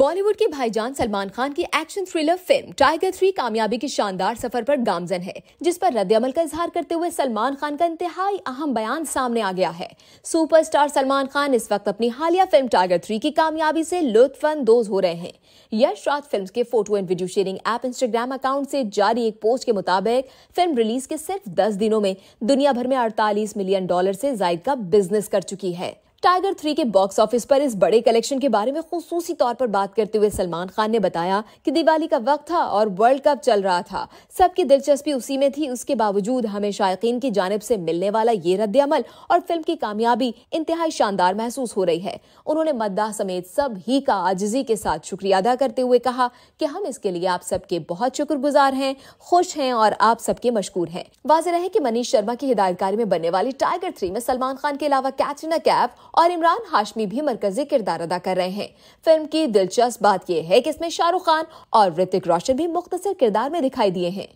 बॉलीवुड के भाईजान सलमान खान की action thriller film Tiger three कामयाबी के शानदार सफर पर गामजन है जिस पर अमल का इजहार करते हुए सलमान खान का इंतहाई अहम बयान सामने आ गया है सुपरस्टार सलमान खान इस वक्त अपनी हालिया फिल्म टाइगर थ्री की कामयाबी से लुत्फानंदोज हो रहे हैं यश राज फिल्म के photo and video sharing app Instagram account से जारी एक पोस्ट के मुताबिक फिल्म रिलीज के सिर्फ दस दिनों में दुनिया भर में अड़तालीस मिलियन डॉलर से जायद का बिजनेस कर चुकी है टाइगर थ्री के बॉक्स ऑफिस पर इस बड़े कलेक्शन के बारे में खसूसी तौर पर बात करते हुए सलमान खान ने बताया कि दिवाली का वक्त था और वर्ल्ड कप चल रहा था सबकी दिलचस्पी उसी में थी उसके बावजूद हमें शायकीन की जानब से मिलने वाला ये रद्द अमल और फिल्म की कामयाबी इंतहाई शानदार महसूस हो रही है उन्होंने मद्दाह समेत सब ही का आजजी के साथ शुक्रिया अदा करते हुए कहा कि हम इसके लिए आप सबके बहुत शुक्रगुजार हैं खुश हैं और आप सबके मशहूर हैं वाजह है कि मनीष शर्मा की हिदायतकारी में बनने वाली टाइगर थ्री में सलमान खान के अलावा कैटरीना कैफ और इमरान हाशमी भी मरकजी किरदार अदा कर रहे हैं फिल्म की दिलचस्प बात यह है कि इसमें शाहरुख खान और ऋतिक रोशन भी मुख्तर किरदार में दिखाई दिए हैं